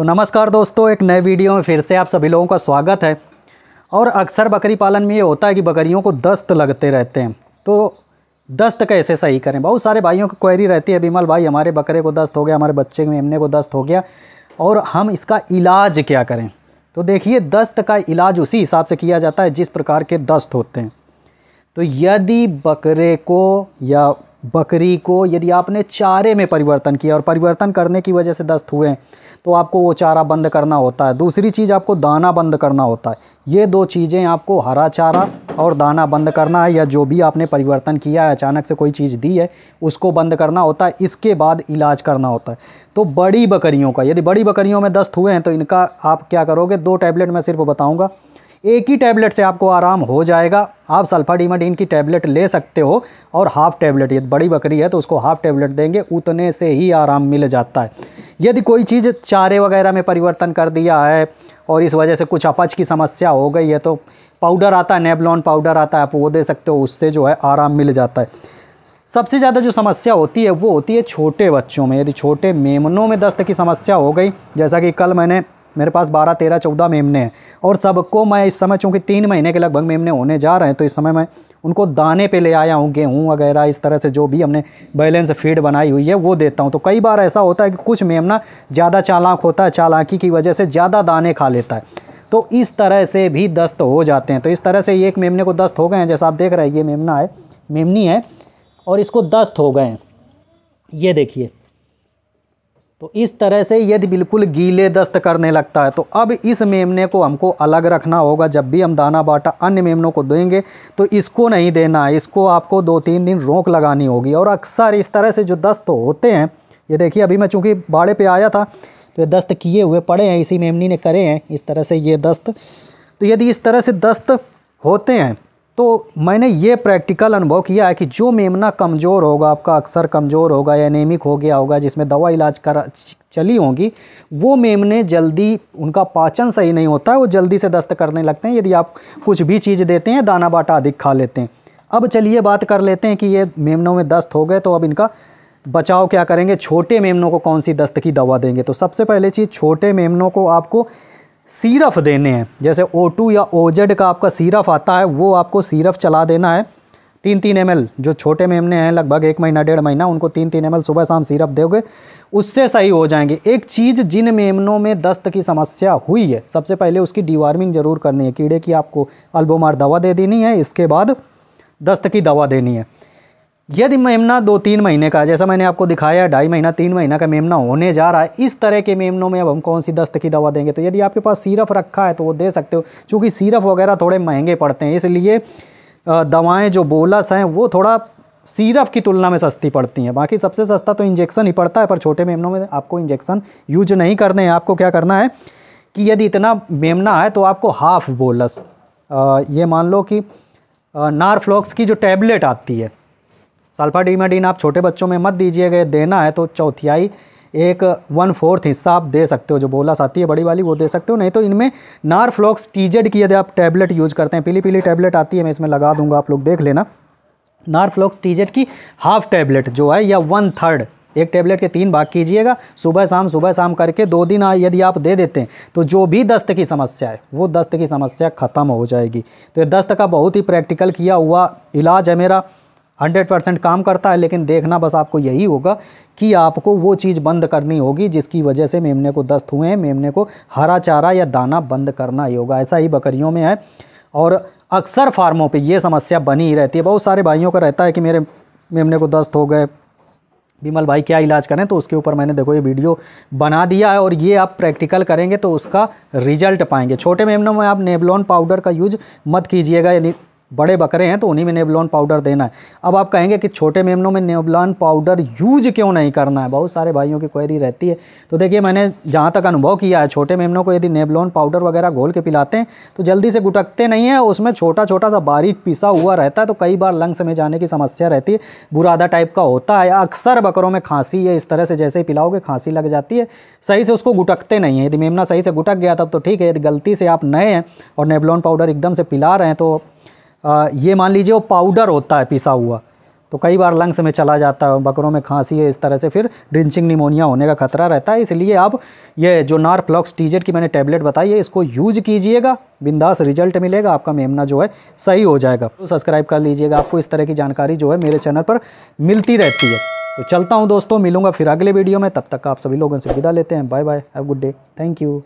तो नमस्कार दोस्तों एक नए वीडियो में फिर से आप सभी लोगों का स्वागत है और अक्सर बकरी पालन में ये होता है कि बकरियों को दस्त लगते रहते हैं तो दस्त कैसे सही करें बहुत सारे भाइयों की क्वेरी रहती है बिमल भाई हमारे बकरे को दस्त हो गया हमारे बच्चे में मेमने को दस्त हो गया और हम इसका इलाज क्या करें तो देखिए दस्त का इलाज उसी हिसाब से किया जाता है जिस प्रकार के दस्त होते हैं तो यदि बकरे को या बकरी को यदि आपने चारे में परिवर्तन किया और परिवर्तन करने की वजह से दस्त हुए तो आपको वो चारा बंद करना होता है दूसरी चीज़ आपको दाना बंद करना होता है ये दो चीज़ें आपको हरा चारा और दाना बंद करना है या जो भी आपने परिवर्तन किया है अचानक से कोई चीज़ दी है उसको बंद करना होता है इसके बाद इलाज करना होता है तो बड़ी बकरियों का यदि बड़ी बकरियों में दस्त हुए हैं तो इनका आप क्या करोगे दो टैबलेट मैं सिर्फ बताऊँगा एक ही टैबलेट से आपको आराम हो जाएगा आप सल्फाडीमाडीन की टैबलेट ले सकते हो और हाफ़ टैबलेट ये बड़ी बकरी है तो उसको हाफ़ टैबलेट देंगे उतने से ही आराम मिल जाता है यदि कोई चीज़ चारे वगैरह में परिवर्तन कर दिया है और इस वजह से कुछ अपच की समस्या हो गई है तो पाउडर आता है नेबलॉन पाउडर आता है आप वो दे सकते हो उससे जो है आराम मिल जाता है सबसे ज़्यादा जो समस्या होती है वो होती है छोटे बच्चों में यदि छोटे मेमनों में दस्त की समस्या हो गई जैसा कि कल मैंने मेरे पास बारह तेरह चौदह मेमने हैं और सबको मैं इस समय चूँकि तीन महीने के लगभग मेमने होने जा रहे हैं तो इस समय मैं उनको दाने पे ले आया हूँ गेहूँ वगैरह इस तरह से जो भी हमने बैलेंस फीड बनाई हुई है वो देता हूँ तो कई बार ऐसा होता है कि कुछ मेमना ज़्यादा चालाक होता है चालाकी की वजह से ज़्यादा दाने खा लेता है तो इस तरह से भी दस्त हो जाते हैं तो इस तरह से एक मेमने को दस्त हो गए हैं जैसा आप देख रहे हैं ये मेमना है मेमनी है और इसको दस्त हो गए हैं ये देखिए तो इस तरह से यदि बिल्कुल गीले दस्त करने लगता है तो अब इस मेमने को हमको अलग रखना होगा जब भी हम दाना बाटा अन्य मेमनों को देंगे तो इसको नहीं देना है इसको आपको दो तीन दिन रोक लगानी होगी और अक्सर इस तरह से जो दस्त होते हैं ये देखिए अभी मैं चूँकि बाड़े पर आया था तो ये दस्त किए हुए पड़े हैं इसी मेमनी ने करे हैं इस तरह से ये दस्त तो यदि इस तरह से दस्त होते हैं तो मैंने ये प्रैक्टिकल अनुभव किया है कि जो मेमना कमज़ोर होगा आपका अक्सर कमज़ोर होगा या एनेमिक हो गया होगा जिसमें दवा इलाज कर चली होंगी वो मेमने जल्दी उनका पाचन सही नहीं होता है वो जल्दी से दस्त करने लगते हैं यदि आप कुछ भी चीज़ देते हैं दाना बाटा अधिक खा लेते हैं अब चलिए बात कर लेते हैं कि ये मेमनों में दस्त हो गए तो अब इनका बचाव क्या करेंगे छोटे मेमनों को कौन सी दस्त की दवा देंगे तो सबसे पहले चीज़ छोटे मेमनों को आपको सीरफ देने हैं जैसे O2 या OZ का आपका सीरफ आता है वो आपको सीरफ चला देना है तीन तीन एम जो छोटे मेमने हैं लगभग एक महीना डेढ़ महीना उनको तीन तीन एम सुबह शाम सीरप दोगे उससे सही हो जाएंगे एक चीज़ जिन मेमनों में दस्त की समस्या हुई है सबसे पहले उसकी डिवॉर्मिंग जरूर करनी है कीड़े की आपको अल्बोमार दवा दे देनी है इसके बाद दस्त की दवा देनी है यदि मेमना दो तीन महीने का जैसा मैंने आपको दिखाया ढाई महीना तीन महीना का मेमना होने जा रहा है इस तरह के मेमनों में अब हम कौन सी दस्त की दवा देंगे तो यदि आपके पास सिरप रखा है तो वो दे सकते हो चूँकि सिरप वगैरह थोड़े महंगे पड़ते हैं इसलिए दवाएँ जो बोलस हैं वो थोड़ा सिरप की तुलना में सस्ती पड़ती हैं बाकी सबसे सस्ता तो इंजेक्शन ही पड़ता है पर छोटे मेमनों में आपको इंजेक्शन यूज नहीं करने हैं आपको क्या करना है कि यदि इतना मेमना है तो आपको हाफ बोलस ये मान लो कि नारफ्लॉक्स की जो टैबलेट आती है सल्फा डीमेडीन आप छोटे बच्चों में मत दीजिएगा देना है तो चौथियाई एक वन फोर्थ हिस्सा आप दे सकते हो जो बोला साथी है बड़ी वाली वो दे सकते हो नहीं तो इनमें नारफ्लॉक्स टीजेड की यदि आप टैबलेट यूज़ करते हैं पीली पीली टैबलेट आती है मैं इसमें लगा दूंगा आप लोग देख लेना नारफ्लॉक्स टीजेड की हाफ टैबलेट जो है या वन थर्ड एक टैबलेट के तीन भाग कीजिएगा सुबह शाम सुबह शाम करके दो दिन यदि आप दे देते हैं तो जो भी दस्त की समस्या है वो दस्त की समस्या ख़त्म हो जाएगी तो ये दस्त का बहुत ही प्रैक्टिकल किया हुआ इलाज है मेरा हंड्रेड परसेंट काम करता है लेकिन देखना बस आपको यही होगा कि आपको वो चीज़ बंद करनी होगी जिसकी वजह से मेमने को दस्त हुए हैं मेमने को हरा चारा या दाना बंद करना ही होगा ऐसा ही बकरियों में है और अक्सर फार्मों पे ये समस्या बनी ही रहती है बहुत सारे भाइयों का रहता है कि मेरे मेमने को दस्त हो गए बिमल भाई क्या इलाज करें तो उसके ऊपर मैंने देखो ये वीडियो बना दिया है और ये आप प्रैक्टिकल करेंगे तो उसका रिजल्ट पाएंगे छोटे मेमनों में आप नेबलॉन पाउडर का यूज मत कीजिएगा यानी बड़े बकरे हैं तो उन्हीं में नेबलॉन पाउडर देना है अब आप कहेंगे कि छोटे मेमनों में नेबलॉन पाउडर यूज क्यों नहीं करना है बहुत सारे भाइयों की क्वेरी रहती है तो देखिए मैंने जहाँ तक अनुभव किया है छोटे मेमनों को यदि नेबलॉन पाउडर वगैरह घोल के पिलाते हैं तो जल्दी से गुटकते नहीं हैं उसमें छोटा छोटा सा बारीक पिसा हुआ रहता है तो कई बार लंग्स में जाने की समस्या रहती है बुरादा टाइप का होता है अक्सर बकरों में खांसी है इस तरह से जैसे ही पिलाओगे खांसी लग जाती है सही से उसको गुटकते नहीं है यदि मेमना सही से गुटक गया तब तो ठीक है यदि गलती से आप नए हैं और नेबलॉन पाउडर एकदम से पिला रहे हैं तो ये मान लीजिए वो पाउडर होता है पिसा हुआ तो कई बार लंग्स में चला जाता है बकरों में खांसी है इस तरह से फिर ड्रिंचिंग निमोनिया होने का खतरा रहता है इसलिए आप ये जो नारफ्लॉक्स टीजेट की मैंने टैबलेट बताई है इसको यूज कीजिएगा बिंदास रिजल्ट मिलेगा आपका मेमना जो है सही हो जाएगा तो सब्सक्राइब कर लीजिएगा आपको इस तरह की जानकारी जो है मेरे चैनल पर मिलती रहती है तो चलता हूँ दोस्तों मिलूंगा फिर अगले वीडियो में तब तक आप सभी लोगों से विदा लेते हैं bye bye have good day thank you